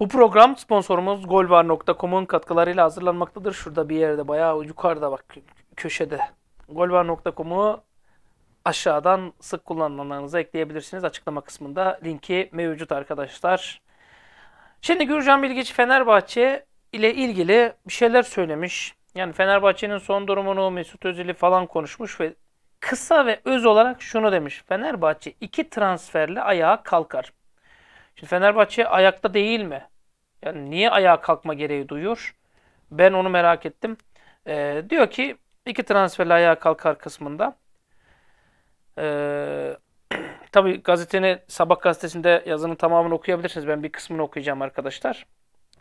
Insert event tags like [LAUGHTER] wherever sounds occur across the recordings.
Bu program sponsorumuz golvar.com'un katkılarıyla hazırlanmaktadır. Şurada bir yerde bayağı yukarıda bak köşede. golvar.com'u aşağıdan sık kullanılanlarınıza ekleyebilirsiniz. Açıklama kısmında linki mevcut arkadaşlar. Şimdi Gürcan Bilgiç Fenerbahçe ile ilgili bir şeyler söylemiş. Yani Fenerbahçe'nin son durumunu Mesut Özil'i falan konuşmuş ve kısa ve öz olarak şunu demiş. Fenerbahçe iki transferle ayağa kalkar. Şimdi Fenerbahçe ayakta değil mi? Yani niye ayağa kalkma gereği duyuyor? Ben onu merak ettim. Ee, diyor ki iki transferle ayağa kalkar kısmında. Ee, [CLEARS THROAT] tabii gazeteni Sabah gazetesinde yazının tamamını okuyabilirsiniz. Ben bir kısmını okuyacağım arkadaşlar.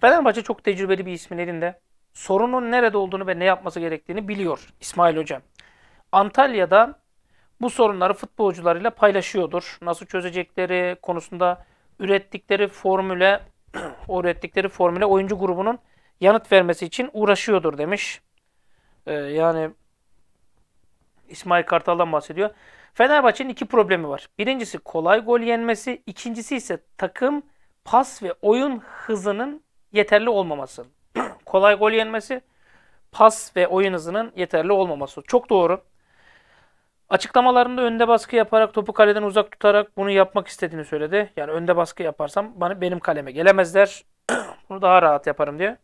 Fenerbahçe çok tecrübeli bir ismin elinde. Sorunun nerede olduğunu ve ne yapması gerektiğini biliyor İsmail Hocam. Antalya'da bu sorunları futbolcularıyla paylaşıyordur. Nasıl çözecekleri konusunda ürettikleri formüle [CLEARS THROAT] ürettikleri formüle oyuncu grubunun yanıt vermesi için uğraşıyordur demiş. Ee, yani İsmail Kartal'dan bahsediyor. Fenerbahçe'nin iki problemi var. Birincisi kolay gol yenmesi, ikincisi ise takım pas ve oyun hızının yeterli olmaması. [CLEARS THROAT] kolay gol yenmesi, pas ve oyun hızının yeterli olmaması. Çok doğru. Açıklamalarında önde baskı yaparak topu kaleden uzak tutarak bunu yapmak istediğini söyledi. Yani önde baskı yaparsam bana benim kaleme gelemezler. [CLEARS THROAT] bunu daha rahat yaparım diye.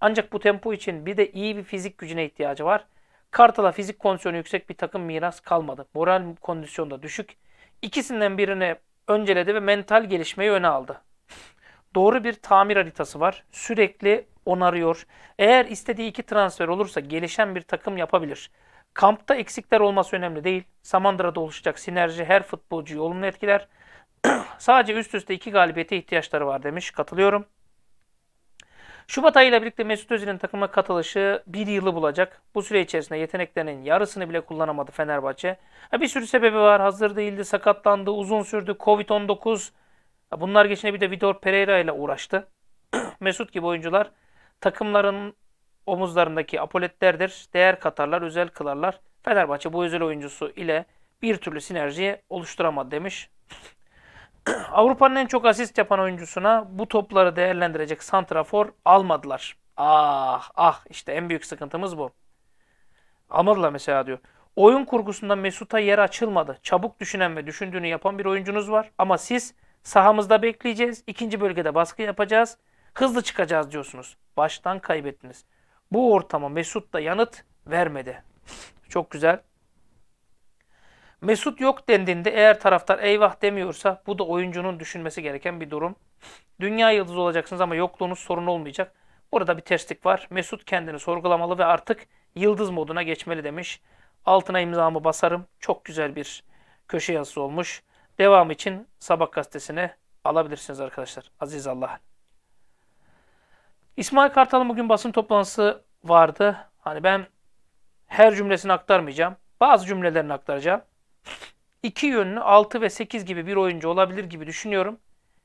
Ancak bu tempo için bir de iyi bir fizik gücüne ihtiyacı var. Kartal'a fizik kondisyonu yüksek bir takım miras kalmadı. Moral kondisyonu da düşük. İkisinden birini önceledi ve mental gelişmeyi öne aldı. [CLEARS THROAT] Doğru bir tamir haritası var. Sürekli onarıyor. Eğer istediği iki transfer olursa gelişen bir takım yapabilir. Kampta eksikler olması önemli değil. Samandıra'da oluşacak sinerji her futbolcuyu olumlu etkiler. [CLEARS THROAT] Sadece üst üste iki galibiyete ihtiyaçları var demiş. Katılıyorum. Şubat ayıyla birlikte Mesut Özil'in takıma katılışı bir yılı bulacak. Bu süre içerisinde yeteneklerinin yarısını bile kullanamadı Fenerbahçe. Bir sürü sebebi var. Hazır değildi, sakatlandı, uzun sürdü, Covid-19. Bunlar geçine bir de Vitor Pereira ile uğraştı. [CLEARS THROAT] Mesut gibi oyuncular takımların omuzlarındaki apoletlerdir. Değer katarlar, özel kılarlar. Fenerbahçe bu özel oyuncusu ile bir türlü sinerji oluşturamadı demiş. [CLEARS THROAT] Avrupa'nın en çok asist yapan oyuncusuna bu topları değerlendirecek santrafor almadılar. Ah ah işte en büyük sıkıntımız bu. Almadılar mesela diyor. Oyun kurgusunda Mesut'a yer açılmadı. Çabuk düşünen ve düşündüğünü yapan bir oyuncunuz var. Ama siz sahamızda bekleyeceğiz. ikinci bölgede baskı yapacağız. Hızlı çıkacağız diyorsunuz. Baştan kaybettiniz. Bu ortama Mesut da yanıt vermedi. Çok güzel. Mesut yok dendiğinde eğer taraftar eyvah demiyorsa bu da oyuncunun düşünmesi gereken bir durum. Dünya yıldızı olacaksınız ama yokluğunuz sorun olmayacak. Burada bir terslik var. Mesut kendini sorgulamalı ve artık yıldız moduna geçmeli demiş. Altına imzamı basarım. Çok güzel bir köşe yazısı olmuş. Devam için Sabah gazetesine alabilirsiniz arkadaşlar. Aziz Allah. İsmail Kartal'ın bugün basın toplantısı vardı. Hani ben her cümlesini aktarmayacağım. Bazı cümlelerini aktaracağım. İki yönlü 6 ve 8 gibi bir oyuncu olabilir gibi düşünüyorum.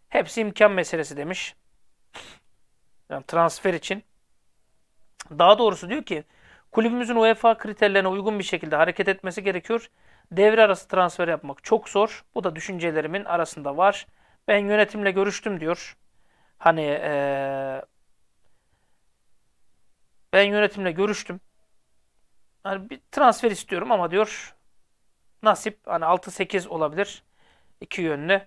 Hepsi imkan meselesi demiş. Yani transfer için. Daha doğrusu diyor ki kulübümüzün UEFA kriterlerine uygun bir şekilde hareket etmesi gerekiyor. Devre arası transfer yapmak çok zor. Bu da düşüncelerimin arasında var. Ben yönetimle görüştüm diyor. Hani ee, ben yönetimle görüştüm. Yani bir transfer istiyorum ama diyor nasip hani 6-8 olabilir. iki yönlü.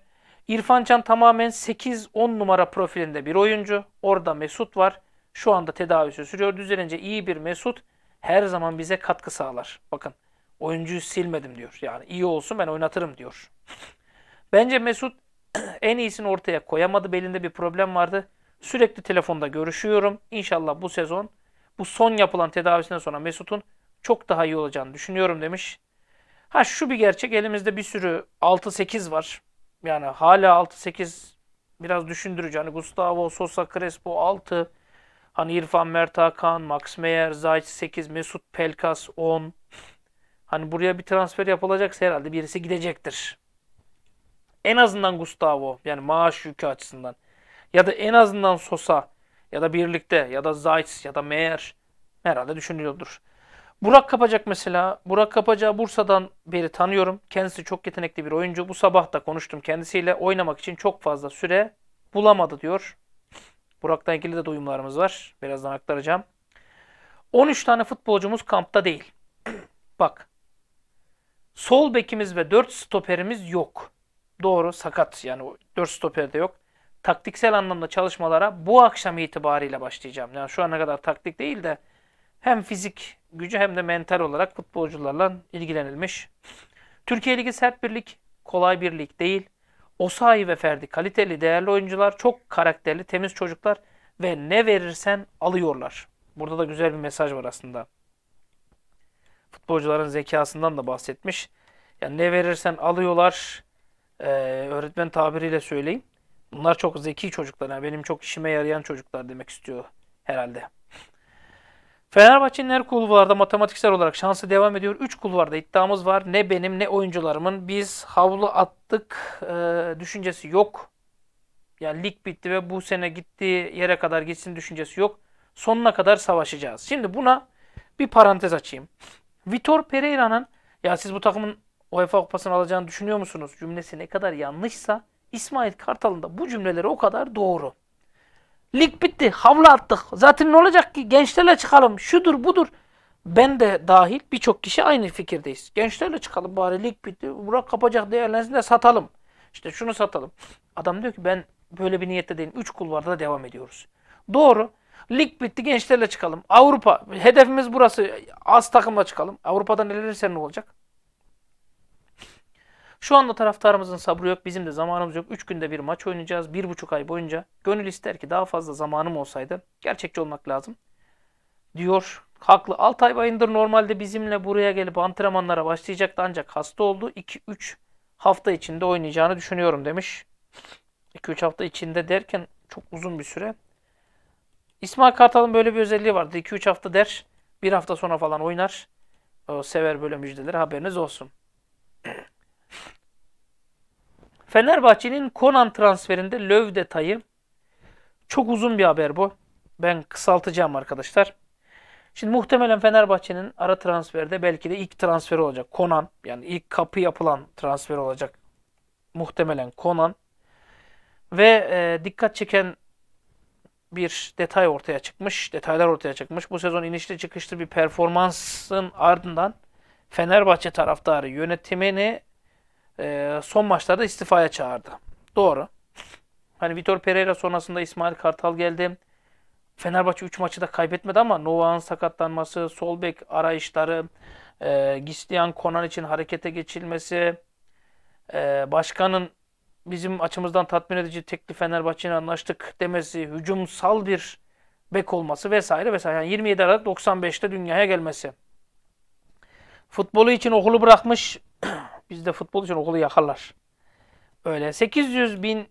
İrfan Can tamamen 8-10 numara profilinde bir oyuncu. Orada Mesut var. Şu anda tedavisi sürüyor. Düzelince iyi bir Mesut her zaman bize katkı sağlar. Bakın oyuncuyu silmedim diyor. Yani iyi olsun ben oynatırım diyor. [LAUGHS] Bence Mesut [CLEARS THROAT] en iyisini ortaya koyamadı. Belinde bir problem vardı. Sürekli telefonda görüşüyorum. İnşallah bu sezon bu son yapılan tedavisinden sonra Mesut'un çok daha iyi olacağını düşünüyorum demiş. Ha şu bir gerçek elimizde bir sürü 6-8 var. Yani hala 6-8 biraz düşündürücü. Hani Gustavo, Sosa, Crespo 6. Hani İrfan Mert Hakan, Max Meyer, Zayt 8, Mesut Pelkas 10. Hani buraya bir transfer yapılacaksa herhalde birisi gidecektir. En azından Gustavo yani maaş yükü açısından. Ya da en azından Sosa ya da birlikte ya da Zayt ya da Meyer herhalde düşünüyordur. Burak Kapacak mesela. Burak Kapacak'ı Bursa'dan beri tanıyorum. Kendisi çok yetenekli bir oyuncu. Bu sabah da konuştum kendisiyle. Oynamak için çok fazla süre bulamadı diyor. Burak'tan ilgili de duyumlarımız var. Birazdan aktaracağım. 13 tane futbolcumuz kampta değil. [CLEARS THROAT] Bak. Sol bekimiz ve 4 stoperimiz yok. Doğru sakat yani 4 stoper de yok taktiksel anlamda çalışmalara bu akşam itibariyle başlayacağım. Yani şu ana kadar taktik değil de hem fizik gücü hem de mental olarak futbolcularla ilgilenilmiş. Türkiye Ligi sert birlik kolay birlik lig değil. Osayi ve Ferdi kaliteli, değerli oyuncular, çok karakterli, temiz çocuklar ve ne verirsen alıyorlar. Burada da güzel bir mesaj var aslında. Futbolcuların zekasından da bahsetmiş. Yani ne verirsen alıyorlar. Ee, öğretmen tabiriyle söyleyeyim. Bunlar çok zeki çocuklar. Yani benim çok işime yarayan çocuklar demek istiyor herhalde. Fenerbahçe'nin her kulvarda matematiksel olarak şansı devam ediyor. 3 kulvarda iddiamız var. Ne benim ne oyuncularımın. Biz havlu attık e, düşüncesi yok. Yani lig bitti ve bu sene gittiği yere kadar gitsin düşüncesi yok. Sonuna kadar savaşacağız. Şimdi buna bir parantez açayım. Vitor Pereira'nın ya siz bu takımın UEFA Kupası'nı alacağını düşünüyor musunuz cümlesi ne kadar yanlışsa İsmail Kartal'ın da bu cümleleri o kadar doğru. Lig bitti, havlu attık. Zaten ne olacak ki? Gençlerle çıkalım. Şudur budur. Ben de dahil birçok kişi aynı fikirdeyiz. Gençlerle çıkalım bari lig bitti. Burak kapacak değerlensin de satalım. İşte şunu satalım. Adam diyor ki ben böyle bir niyette değilim. Üç kulvarda devam ediyoruz. Doğru. Lig bitti gençlerle çıkalım. Avrupa hedefimiz burası. Az takımla çıkalım. Avrupa'dan elenirse ne olacak? Şu anda taraftarımızın sabrı yok. Bizim de zamanımız yok. 3 günde bir maç oynayacağız. 1,5 ay boyunca. Gönül ister ki daha fazla zamanım olsaydı. Gerçekçi olmak lazım. Diyor. Haklı. Altay Bayındır normalde bizimle buraya gelip antrenmanlara başlayacaktı ancak hasta oldu. 2-3 hafta içinde oynayacağını düşünüyorum demiş. 2-3 hafta içinde derken çok uzun bir süre. İsmail Kartal'ın böyle bir özelliği vardı. 2-3 hafta der. Bir hafta sonra falan oynar. O sever böyle müjdeleri haberiniz olsun. Fenerbahçe'nin Konan transferinde löv detayı. Çok uzun bir haber bu. Ben kısaltacağım arkadaşlar. Şimdi muhtemelen Fenerbahçe'nin ara transferde belki de ilk transferi olacak. Konan yani ilk kapı yapılan transfer olacak. Muhtemelen Konan. Ve e, dikkat çeken bir detay ortaya çıkmış. Detaylar ortaya çıkmış. Bu sezon inişli çıkışlı bir performansın ardından Fenerbahçe taraftarı yönetimini e, son maçlarda istifaya çağırdı. Doğru. Hani Vitor Pereira sonrasında İsmail Kartal geldi. Fenerbahçe 3 maçı da kaybetmedi ama Nova'nın sakatlanması, sol bek arayışları, e, Gislayan Konan için harekete geçilmesi, e, başkanın bizim açımızdan tatmin edici tekli Fenerbahçe'yle anlaştık demesi, hücumsal bir bek olması vesaire vesaire. Yani 27 Aralık 95'te dünyaya gelmesi. Futbolu için okulu bırakmış Bizde futbol için okulu yakarlar. Öyle 800 bin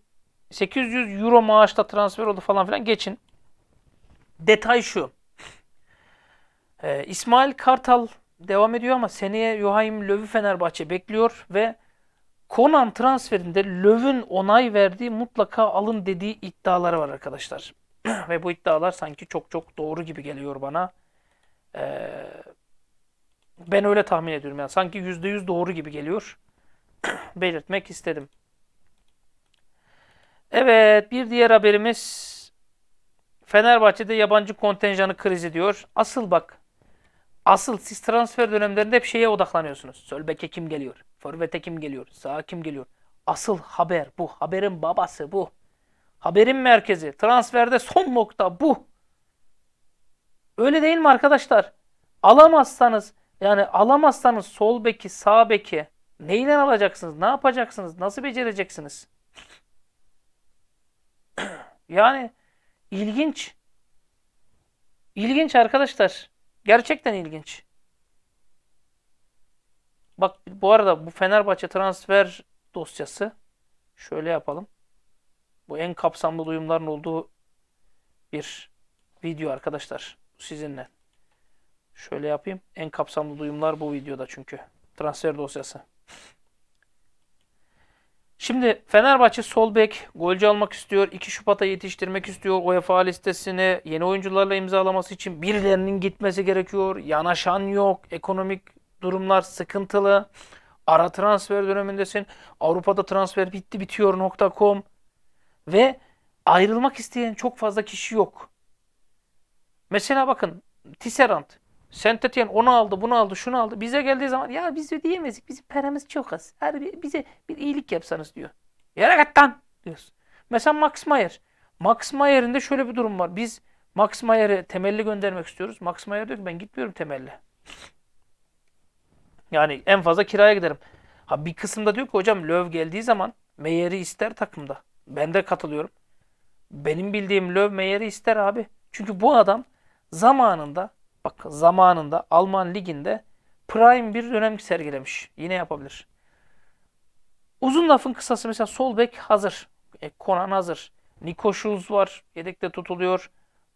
800 euro maaşla transfer oldu falan filan geçin. Detay şu. Ee, İsmail Kartal devam ediyor ama seneye Joachim Löw'ü Fenerbahçe bekliyor ve Konan transferinde Löw'ün onay verdiği mutlaka alın dediği iddiaları var arkadaşlar. [CLEARS THROAT] ve bu iddialar sanki çok çok doğru gibi geliyor bana. Ee, ben öyle tahmin ediyorum. Yani sanki %100 doğru gibi geliyor. [CLEARS THROAT] Belirtmek istedim. Evet bir diğer haberimiz Fenerbahçe'de yabancı kontenjanı krizi diyor. Asıl bak asıl siz transfer dönemlerinde hep şeye odaklanıyorsunuz. Sölbeke kim geliyor? Forvet'e kim geliyor? Sağa kim geliyor? Asıl haber bu. Haberin babası bu. Haberin merkezi. Transferde son nokta bu. Öyle değil mi arkadaşlar? Alamazsanız yani alamazsanız sol beki, sağ beki neyle alacaksınız? Ne yapacaksınız? Nasıl becereceksiniz? [CLEARS THROAT] yani ilginç. İlginç arkadaşlar. Gerçekten ilginç. Bak bu arada bu Fenerbahçe transfer dosyası şöyle yapalım. Bu en kapsamlı duyumların olduğu bir video arkadaşlar. Sizinle. Şöyle yapayım. En kapsamlı duyumlar bu videoda çünkü. Transfer dosyası. Şimdi Fenerbahçe sol bek golcü almak istiyor. 2 Şubat'a yetiştirmek istiyor UEFA listesini Yeni oyuncularla imzalaması için birilerinin gitmesi gerekiyor. Yanaşan yok. Ekonomik durumlar sıkıntılı. Ara transfer dönemindesin. Avrupa'da transfer bitti bitiyor nokta.com ve ayrılmak isteyen çok fazla kişi yok. Mesela bakın Tisserand Sentetiyen onu aldı, bunu aldı, şunu aldı. Bize geldiği zaman ya biz de diyemezdik. Bizim paramız çok az. Hadi bize bir iyilik yapsanız diyor. Yere git lan Mesela Max Mayer. Max Mayer'in de şöyle bir durum var. Biz Max Mayer'e temelli göndermek istiyoruz. Max Mayer diyor ki ben gitmiyorum temelli. Yani en fazla kiraya giderim. Ha bir kısımda diyor ki hocam Löw geldiği zaman Meyer'i ister takımda. Ben de katılıyorum. Benim bildiğim Löw Meyer'i ister abi. Çünkü bu adam zamanında Bak zamanında Alman liginde prime bir dönem sergilemiş. Yine yapabilir. Uzun lafın kısası mesela sol bek hazır. E, Konan hazır. Niko Schulz var. Yedekte tutuluyor.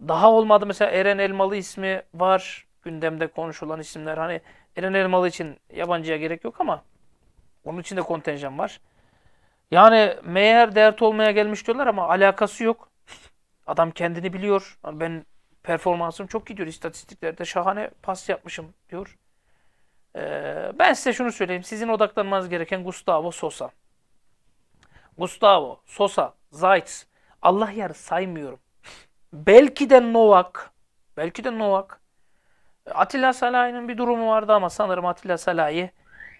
Daha olmadı mesela Eren Elmalı ismi var. Gündemde konuşulan isimler. Hani Eren Elmalı için yabancıya gerek yok ama onun için de kontenjan var. Yani meğer dert olmaya gelmiş diyorlar ama alakası yok. Adam kendini biliyor. Ben Performansım çok gidiyor istatistiklerde. Şahane pas yapmışım diyor. Ee, ben size şunu söyleyeyim. Sizin odaklanmanız gereken Gustavo Sosa. Gustavo, Sosa, Zayt. Allah yarı saymıyorum. belki de Novak. Belki de Novak. Atilla Salahi'nin bir durumu vardı ama sanırım Atilla Salahi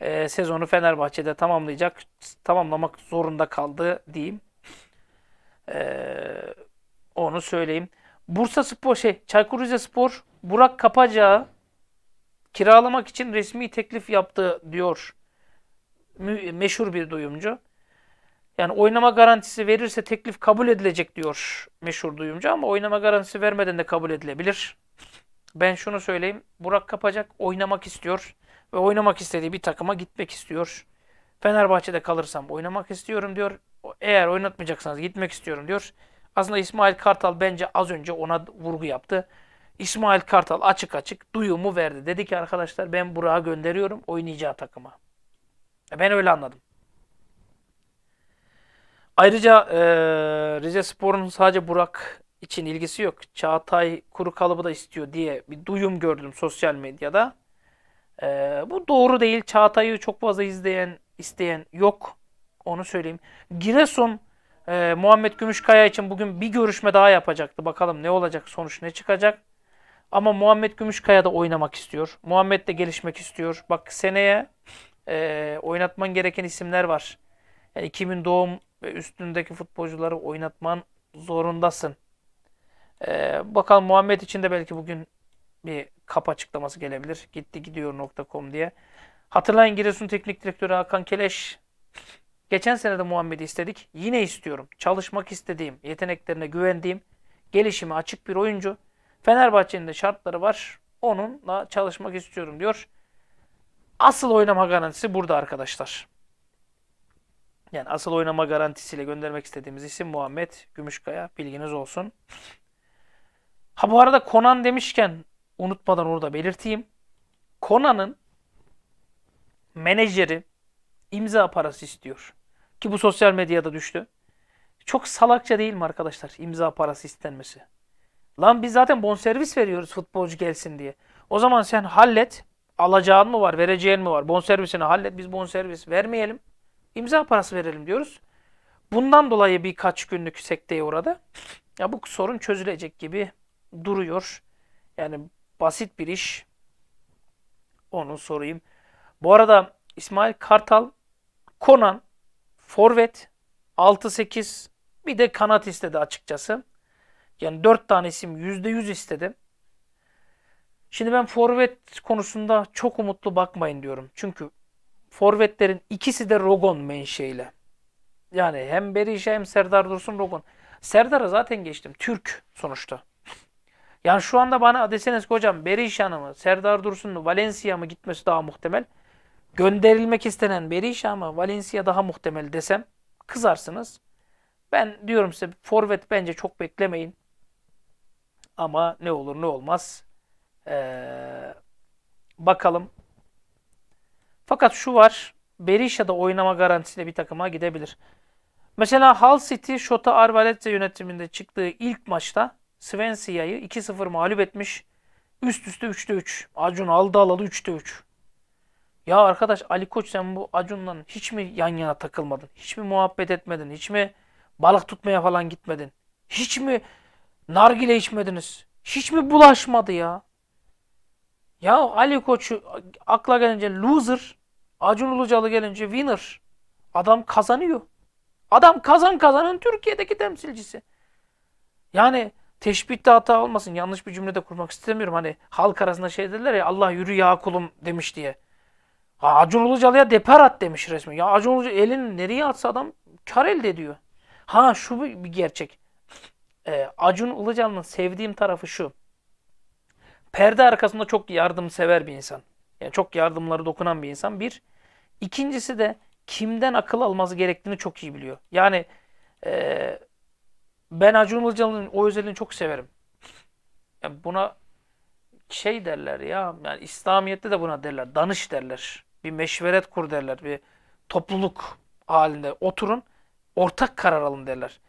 e, sezonu Fenerbahçe'de tamamlayacak. Tamamlamak zorunda kaldı diyeyim. E, onu söyleyeyim. Bursa Spor şey Çaykur Rizespor Burak Kapacağı kiralamak için resmi teklif yaptı diyor meşhur bir duyumcu. Yani oynama garantisi verirse teklif kabul edilecek diyor meşhur duyumcu ama oynama garantisi vermeden de kabul edilebilir. Ben şunu söyleyeyim. Burak Kapacak oynamak istiyor ve oynamak istediği bir takıma gitmek istiyor. Fenerbahçe'de kalırsam oynamak istiyorum diyor. Eğer oynatmayacaksanız gitmek istiyorum diyor. Aslında İsmail Kartal bence az önce ona vurgu yaptı. İsmail Kartal açık açık duyumu verdi. Dedi ki arkadaşlar ben Burak'ı gönderiyorum oynayacağı takıma. E ben öyle anladım. Ayrıca e, Rize Spor'un sadece Burak için ilgisi yok. Çağatay kuru kalıbı da istiyor diye bir duyum gördüm sosyal medyada. E, bu doğru değil. Çağatay'ı çok fazla izleyen, isteyen yok. Onu söyleyeyim. Giresun ee, Muhammed Gümüşkaya için bugün bir görüşme daha yapacaktı. Bakalım ne olacak, sonuç ne çıkacak. Ama Muhammed Gümüşkaya da oynamak istiyor. Muhammed de gelişmek istiyor. Bak seneye e, oynatman gereken isimler var. Yani 2000 doğum ve üstündeki futbolcuları oynatman zorundasın. E, bakalım Muhammed için de belki bugün bir kap açıklaması gelebilir. Gitti gidiyor.com diye. Hatırlayın Giresun Teknik Direktörü Hakan Keleş Geçen sene de Muhammed'i istedik. Yine istiyorum. Çalışmak istediğim, yeteneklerine güvendiğim, gelişimi açık bir oyuncu. Fenerbahçe'nin de şartları var. Onunla çalışmak istiyorum diyor. Asıl oynama garantisi burada arkadaşlar. Yani asıl oynama garantisiyle göndermek istediğimiz isim Muhammed Gümüşkaya. Bilginiz olsun. Ha bu arada Konan demişken unutmadan orada belirteyim. Konan'ın menajeri imza parası istiyor. Ki bu sosyal medyada düştü. Çok salakça değil mi arkadaşlar imza parası istenmesi? Lan biz zaten bonservis veriyoruz futbolcu gelsin diye. O zaman sen hallet. Alacağın mı var, vereceğin mi var? Bonservisini hallet. Biz bonservis vermeyelim. İmza parası verelim diyoruz. Bundan dolayı birkaç günlük sekteye uğradı. Ya bu sorun çözülecek gibi duruyor. Yani basit bir iş. Onu sorayım. Bu arada İsmail Kartal Konan forvet, 6-8 bir de kanat istedi açıkçası. Yani 4 tane isim %100 istedim. Şimdi ben forvet konusunda çok umutlu bakmayın diyorum. Çünkü forvetlerin ikisi de Rogon menşeyle. Yani hem Berisha hem Serdar Dursun Rogon. Serdar'a zaten geçtim. Türk sonuçta. Yani şu anda bana deseniz ki hocam Berisha'nı mı, Serdar Dursun'u, Valencia mı gitmesi daha muhtemel gönderilmek istenen Berisha ama Valencia daha muhtemel desem kızarsınız. Ben diyorum size forvet bence çok beklemeyin. Ama ne olur ne olmaz. Ee, bakalım. Fakat şu var. Berisha'da oynama garantisiyle bir takıma gidebilir. Mesela Hull City, Shota Arbaletze yönetiminde çıktığı ilk maçta Svensia'yı 2-0 mağlup etmiş. Üst üste 3'te 3. Acun aldı alalı 3'te 3. Ya arkadaş Ali Koç sen bu Acun'la hiç mi yan yana takılmadın? Hiç mi muhabbet etmedin? Hiç mi balık tutmaya falan gitmedin? Hiç mi nargile içmediniz? Hiç mi bulaşmadı ya? Ya Ali Koç'u akla gelince loser, Acun Ulucalı gelince winner. Adam kazanıyor. Adam kazan kazanın Türkiye'deki temsilcisi. Yani teşbihte hata olmasın. Yanlış bir cümle de kurmak istemiyorum. Hani halk arasında şey dediler ya Allah yürü ya kulum demiş diye. Acun Ilıcalı'ya depar at demiş resmi. Ya Acun Ilıcalı elini nereye atsa adam kar elde ediyor. Ha şu bir gerçek. Ee, Acun Ilıcalı'nın sevdiğim tarafı şu. Perde arkasında çok yardımsever bir insan. Yani çok yardımları dokunan bir insan. Bir. İkincisi de kimden akıl alması gerektiğini çok iyi biliyor. Yani e, ben Acun Ilıcalı'nın o özelliğini çok severim. Yani buna şey derler ya. Yani İslamiyet'te de buna derler. Danış derler bir meşveret kur derler. Bir topluluk halinde oturun, ortak karar alın derler.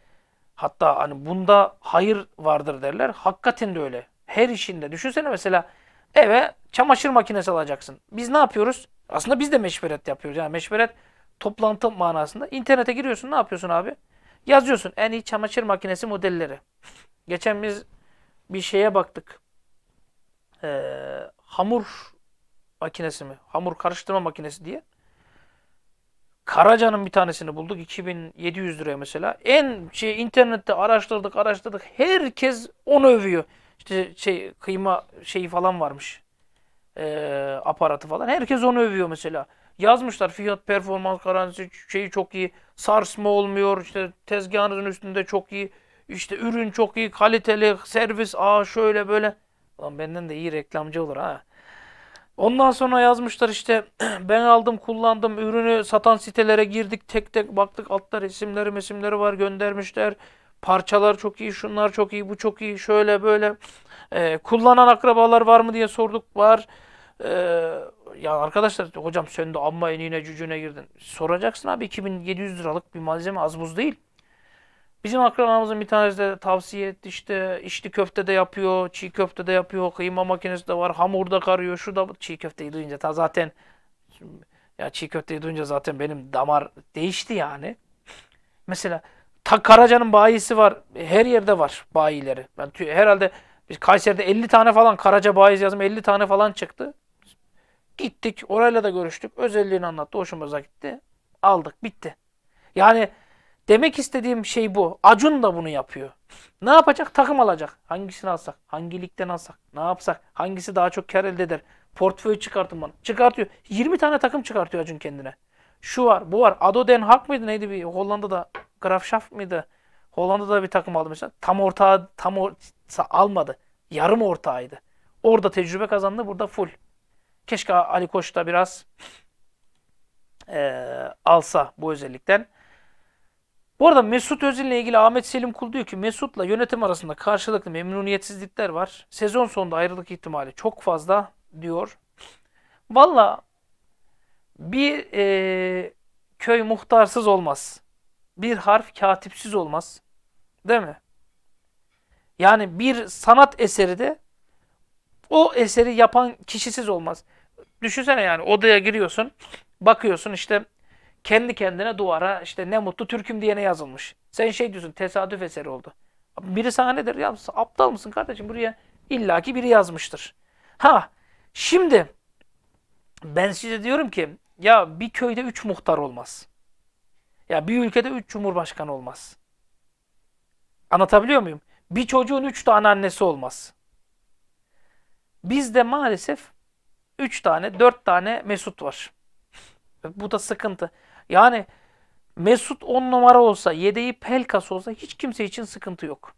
Hatta hani bunda hayır vardır derler. Hakikaten de öyle. Her işinde. Düşünsene mesela eve çamaşır makinesi alacaksın. Biz ne yapıyoruz? Aslında biz de meşveret yapıyoruz. Yani meşveret toplantı manasında. İnternete giriyorsun ne yapıyorsun abi? Yazıyorsun en iyi çamaşır makinesi modelleri. Geçen biz bir şeye baktık. Ee, hamur makinesi mi? Hamur karıştırma makinesi diye. Karaca'nın bir tanesini bulduk 2700 liraya mesela. En şey internette araştırdık araştırdık. Herkes onu övüyor. İşte şey kıyma şeyi falan varmış. Ee, aparatı falan. Herkes onu övüyor mesela. Yazmışlar fiyat performans garantisi şeyi çok iyi. Sarsma olmuyor. İşte tezgahınızın üstünde çok iyi. İşte ürün çok iyi, kaliteli, servis aa şöyle böyle. Lan benden de iyi reklamcı olur ha. Ondan sonra yazmışlar işte [CLEARS THROAT] ben aldım kullandım ürünü satan sitelere girdik tek tek baktık altta resimleri mesimleri var göndermişler. Parçalar çok iyi şunlar çok iyi bu çok iyi şöyle böyle. Ee, kullanan akrabalar var mı diye sorduk var. Ee, ya arkadaşlar hocam sen de amma enine cücüne girdin. Soracaksın abi 2700 liralık bir malzeme az buz değil. Bizim akrabamızın bir tanesi de tavsiye etti işte içli köfte de yapıyor, çiğ köfte de yapıyor, kıyma makinesi de var, hamur da karıyor, şu da çiğ köfteyi duyunca ta zaten ya çiğ köfteyi duyunca zaten benim damar değişti yani. Mesela ta Karaca'nın bayisi var. Her yerde var bayileri. Ben yani herhalde biz Kayseri'de 50 tane falan Karaca bayisi yazım 50 tane falan çıktı. Gittik orayla da görüştük. Özelliğini anlattı. Hoşumuza gitti. Aldık. Bitti. Yani Demek istediğim şey bu. Acun da bunu yapıyor. Ne yapacak? Takım alacak. Hangisini alsak? Hangi ligden alsak? Ne yapsak? Hangisi daha çok kar elde eder? Portföy çıkartın bana. Çıkartıyor. 20 tane takım çıkartıyor Acun kendine. Şu var, bu var. Ado Den Haag mıydı neydi bir Hollanda'da? Grafschaft mıydı? Hollanda'da bir takım aldı mesela. Tam ortağı tam or almadı. Yarım ortağıydı. Orada tecrübe kazandı. Burada full. Keşke Ali Koç da biraz e, alsa bu özellikten. Bu arada Mesut Özil ile ilgili Ahmet Selim Kul diyor ki Mesut'la yönetim arasında karşılıklı memnuniyetsizlikler var. Sezon sonunda ayrılık ihtimali çok fazla diyor. Valla bir e, köy muhtarsız olmaz. Bir harf katipsiz olmaz. Değil mi? Yani bir sanat eseri de o eseri yapan kişisiz olmaz. Düşünsene yani odaya giriyorsun, bakıyorsun işte kendi kendine duvara işte ne mutlu Türk'üm diyene yazılmış. Sen şey diyorsun tesadüf eseri oldu. Biri sana nedir? Ya aptal mısın kardeşim? Buraya illaki biri yazmıştır. Ha şimdi ben size diyorum ki ya bir köyde üç muhtar olmaz. Ya bir ülkede üç cumhurbaşkanı olmaz. Anlatabiliyor muyum? Bir çocuğun üç tane annesi olmaz. Bizde maalesef üç tane, dört tane Mesut var. Bu da sıkıntı. Yani Mesut 10 numara olsa, yedeği Pelkas olsa hiç kimse için sıkıntı yok.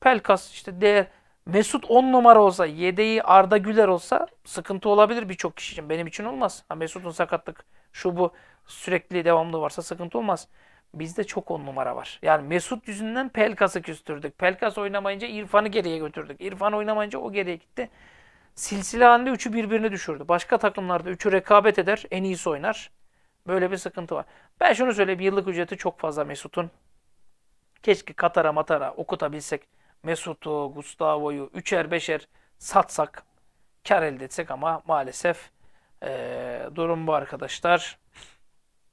Pelkas işte değer Mesut 10 numara olsa, yedeği Arda Güler olsa sıkıntı olabilir birçok kişi için. Benim için olmaz. Ha, Mesut'un sakatlık şu bu sürekli devamlı varsa sıkıntı olmaz. Bizde çok 10 numara var. Yani Mesut yüzünden Pelkas'ı küstürdük. Pelkas oynamayınca İrfan'ı geriye götürdük. İrfan oynamayınca o geriye gitti. Silsile halinde üçü birbirine düşürdü. Başka takımlarda üçü rekabet eder, en iyisi oynar. Böyle bir sıkıntı var. Ben şunu söyleyeyim. Yıllık ücreti çok fazla Mesut'un. Keşke Katar'a matara okutabilsek. Mesut'u, Gustavo'yu üçer beşer satsak. Kar elde etsek ama maalesef ee, durum bu arkadaşlar.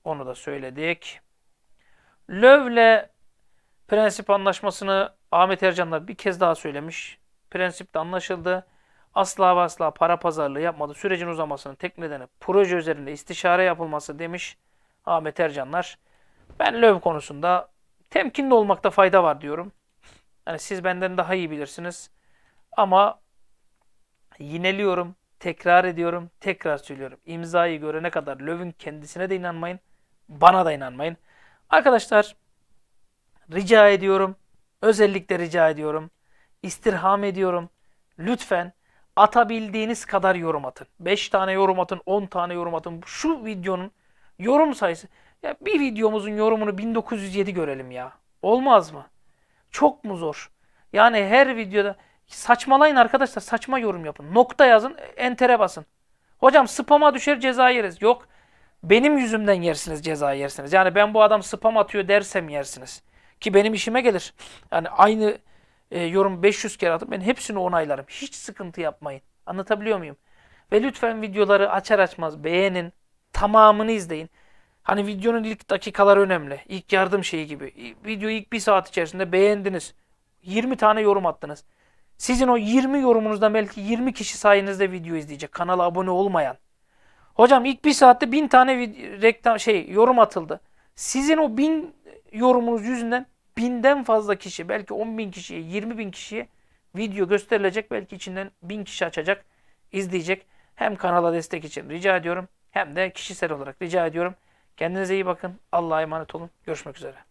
Onu da söyledik. Löv'le prensip anlaşmasını Ahmet Ercanlar bir kez daha söylemiş. Prensipte anlaşıldı asla ve asla para pazarlığı yapmadı. Sürecin uzamasının tek nedeni proje üzerinde istişare yapılması demiş Ahmet Ercanlar. Ben löv konusunda temkinli olmakta fayda var diyorum. Yani siz benden daha iyi bilirsiniz. Ama yineliyorum, tekrar ediyorum, tekrar söylüyorum. İmzayı görene kadar lövün kendisine de inanmayın, bana da inanmayın. Arkadaşlar rica ediyorum, özellikle rica ediyorum, istirham ediyorum. Lütfen Atabildiğiniz kadar yorum atın. 5 tane yorum atın, 10 tane yorum atın. Şu videonun yorum sayısı. Ya bir videomuzun yorumunu 1907 görelim ya. Olmaz mı? Çok mu zor? Yani her videoda saçmalayın arkadaşlar. Saçma yorum yapın. Nokta yazın, entere basın. Hocam spama düşer ceza yeriz. Yok. Benim yüzümden yersiniz ceza yersiniz. Yani ben bu adam spam atıyor dersem yersiniz. Ki benim işime gelir. Yani aynı e, yorum 500 kere atıp ben hepsini onaylarım. Hiç sıkıntı yapmayın. Anlatabiliyor muyum? Ve lütfen videoları açar açmaz beğenin. Tamamını izleyin. Hani videonun ilk dakikaları önemli. İlk yardım şeyi gibi. video ilk bir saat içerisinde beğendiniz. 20 tane yorum attınız. Sizin o 20 yorumunuzdan belki 20 kişi sayenizde video izleyecek. Kanala abone olmayan. Hocam ilk bir saatte 1000 tane reklam şey yorum atıldı. Sizin o 1000 yorumunuz yüzünden binden fazla kişi, belki 10 bin kişiye, 20 bin kişiye video gösterilecek. Belki içinden bin kişi açacak, izleyecek. Hem kanala destek için rica ediyorum hem de kişisel olarak rica ediyorum. Kendinize iyi bakın. Allah'a emanet olun. Görüşmek üzere.